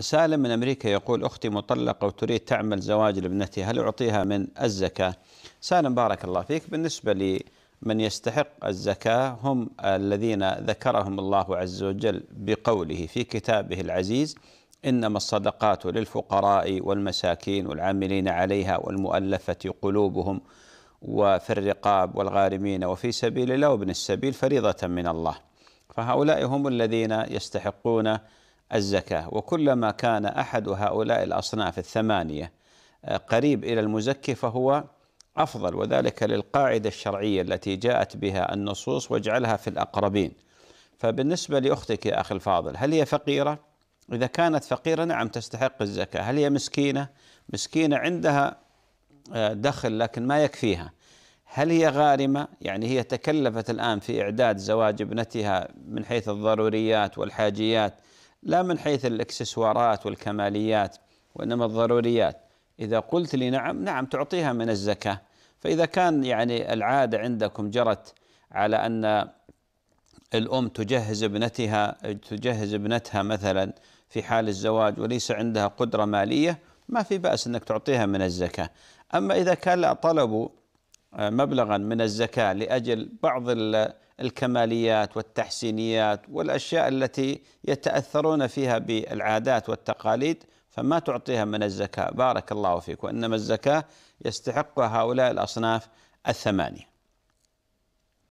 سالم من أمريكا يقول أختي مطلقة وتريد تعمل زواج لابنتي هل أعطيها من الزكاة سالم بارك الله فيك بالنسبة لمن يستحق الزكاة هم الذين ذكرهم الله عز وجل بقوله في كتابه العزيز إنما الصدقات للفقراء والمساكين والعاملين عليها والمؤلفة قلوبهم وفي الرقاب والغارمين وفي سبيل الله وابن السبيل فريضة من الله فهؤلاء هم الذين يستحقون الزكاة وكلما كان أحد هؤلاء الأصناف الثمانية آه، قريب إلى المزكي فهو أفضل وذلك للقاعدة الشرعية التي جاءت بها النصوص واجعلها في الأقربين فبالنسبة لأختك يا أخي الفاضل هل هي فقيرة؟ إذا كانت فقيرة نعم تستحق الزكاة هل هي مسكينة؟ مسكينة عندها آه، دخل لكن ما يكفيها هل هي غارمة؟ يعني هي تكلفت الآن في إعداد زواج ابنتها من حيث الضروريات والحاجيات لا من حيث الاكسسوارات والكماليات وإنما الضروريات إذا قلت لي نعم نعم تعطيها من الزكاة فإذا كان يعني العادة عندكم جرت على أن الأم تجهز ابنتها تجهز ابنتها مثلا في حال الزواج وليس عندها قدرة مالية ما في بأس أنك تعطيها من الزكاة أما إذا كان لا طلبوا آه، مبلغا من الزكاة لأجل بعض الكماليات والتحسينيات والاشياء التي يتاثرون فيها بالعادات والتقاليد فما تعطيها من الزكاه بارك الله فيك وانما الزكاه يستحقها هؤلاء الاصناف الثمانيه.